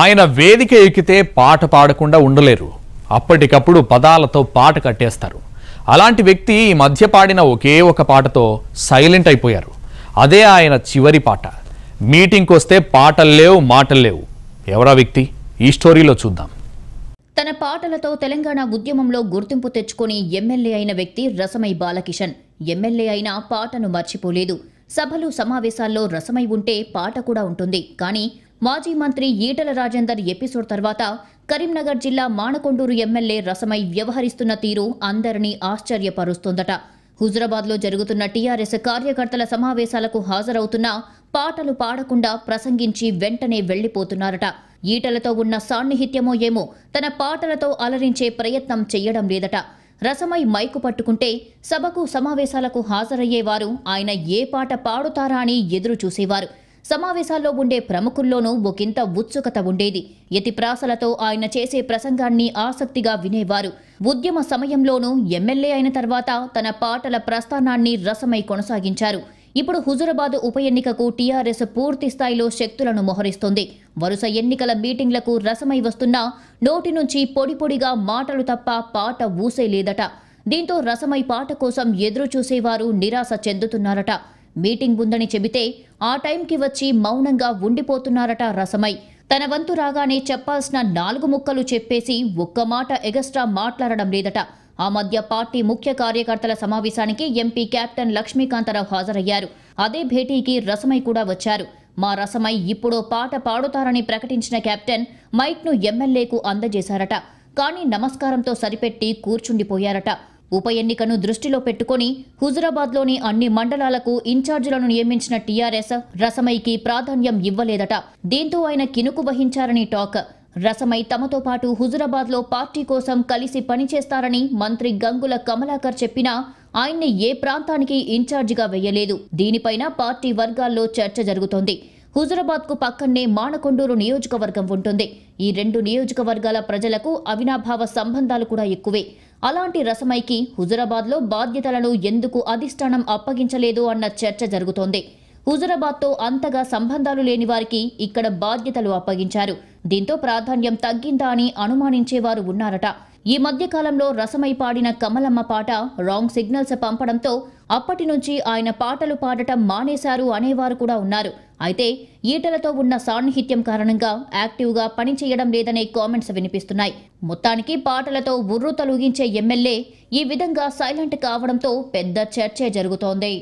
ఆయన వేదిక ఎక్కితే పాట పాడకుండా ఉండలేరు అప్పటికప్పుడు పదాలతో పాట కట్టేస్తారు అలాంటి వ్యక్తి ఈ మధ్య పాడిన ఒకే ఒక పాటతో సైలెంట్ అయిపోయారు అదే ఆయన చివరి పాట మీటింగ్కి వస్తే పాటలు లేవు మాటలు లేవు ఎవరా వ్యక్తి ఈ స్టోరీలో చూద్దాం తన పాటలతో తెలంగాణ ఉద్యమంలో గుర్తింపు తెచ్చుకుని ఎమ్మెల్యే అయిన వ్యక్తి రసమై బాలకిషన్ ఎమ్మెల్యే అయినా పాటను మర్చిపోలేదు సభలు సమావేశాల్లో రసమై ఉంటే పాట కూడా ఉంటుంది కానీ మాజీ మంత్రి ఈటల రాజేందర్ ఎపిసోడ్ తర్వాత కరీంనగర్ జిల్లా మానకొండూరు ఎమ్మెల్యే రసమై వ్యవహరిస్తున్న తీరు అందరినీ ఆశ్చర్యపరుస్తోందట హుజరాబాద్లో జరుగుతున్న టీఆర్ఎస్ కార్యకర్తల సమావేశాలకు హాజరవుతున్న పాటలు పాడకుండా ప్రసంగించి వెంటనే వెళ్లిపోతున్నారట ఈటలతో ఉన్న సాన్నిహిత్యమో ఏమో తన పాటలతో అలరించే ప్రయత్నం చెయ్యడం లేదట రసమై మైకు పట్టుకుంటే సభకు సమావేశాలకు హాజరయ్యేవారు ఆయన ఏ పాట పాడుతారా అని ఎదురు చూసేవారు సమావేశాల్లో ఉండే ప్రముఖుల్లోనూ ఒకంత ఉత్సుకత ఉండేది ప్రాసలతో ఆయన చేసే ప్రసంగాన్ని ఆసక్తిగా వినేవారు ఉద్యమ సమయంలోనూ ఎమ్మెల్యే అయిన తర్వాత తన పాటల ప్రస్థానాన్ని రసమై కొనసాగించారు ఇప్పుడు హుజురాబాద్ ఉప ఎన్నికకు టీఆర్ఎస్ పూర్తి స్థాయిలో శక్తులను మోహరిస్తుంది వరుస ఎన్నికల మీటింగ్లకు రసమై వస్తున్న నోటి నుంచి పొడి పొడిగా మాటలు తప్ప పాట ఊసే లేదట దీంతో రసమై పాట కోసం ఎదురుచూసేవారు నిరాశ చెందుతున్నారట మీటింగ్ ఉందని చెబితే ఆ టైంకి వచ్చి మౌనంగా ఉండిపోతున్నారట రసమై తన వంతు రాగానే చెప్పాల్సిన నాలుగు ముక్కలు చెప్పేసి ఒక్క మాట ఎగస్ట్రా మాట్లాడడం లేదట ఆ మధ్య పార్టీ ముఖ్య కార్యకర్తల సమావేశానికి ఎంపీ కెప్టెన్ లక్ష్మీకాంతరావు హాజరయ్యారు అదే భేటీకి రసమై కూడా వచ్చారు మా రసమై ఇప్పుడో పాట పాడుతారని ప్రకటించిన కెప్టెన్ మైక్ను ఎమ్మెల్యేకు అందజేశారట కానీ నమస్కారంతో సరిపెట్టి కూర్చుండిపోయారట ఉప ఎన్నికను దృష్టిలో పెట్టుకుని హుజురాబాద్లోని అన్ని మండలాలకు ఇన్ఛార్జీలను నియమించిన టీఆర్ఎస్ రసమైకి ప్రాధాన్యం ఇవ్వలేదట దీంతో ఆయన కినుకు వహించారని టాక్ రసమై తమతో పాటు హుజురాబాద్లో పార్టీ కోసం కలిసి పనిచేస్తారని మంత్రి గంగుల కమలాకర్ చెప్పినా ఆయన్ని ఏ ప్రాంతానికి ఇన్ఛార్జిగా వేయలేదు దీనిపైన పార్టీ వర్గాల్లో చర్చ జరుగుతోంది హుజురాబాద్కు పక్కనే మానకొండూరు నియోజకవర్గం ఉంటుంది ఈ రెండు నియోజకవర్గాల ప్రజలకు అవినాభావ సంబంధాలు కూడా ఎక్కువే అలాంటి రసమైకి హుజురాబాద్లో బాధ్యతలను ఎందుకు అధిష్టానం అప్పగించలేదు అన్న చర్చ జరుగుతోంది హుజురాబాద్తో అంతగా సంబంధాలు లేని వారికి ఇక్కడ బాధ్యతలు అప్పగించారు దీంతో ప్రాధాన్యం తగ్గిందా అని అనుమానించేవారు ఉన్నారట ఈ మధ్యకాలంలో రసమై పాడిన కమలమ్మ పాట రాంగ్ సిగ్నల్స్ పంపడంతో అప్పటి నుంచి ఆయన పాటలు పాడటం మానేశారు అనేవారు కూడా ఉన్నారు అయితే ఈటలతో ఉన్న సాన్నిహిత్యం కారణంగా యాక్టివ్గా పనిచేయడం లేదనే కామెంట్స్ వినిపిస్తున్నాయి మొత్తానికి పాటలతో ఉర్రు తొలగించే ఎమ్మెల్యే ఈ విధంగా సైలెంట్ కావడంతో పెద్ద చర్చే జరుగుతోంది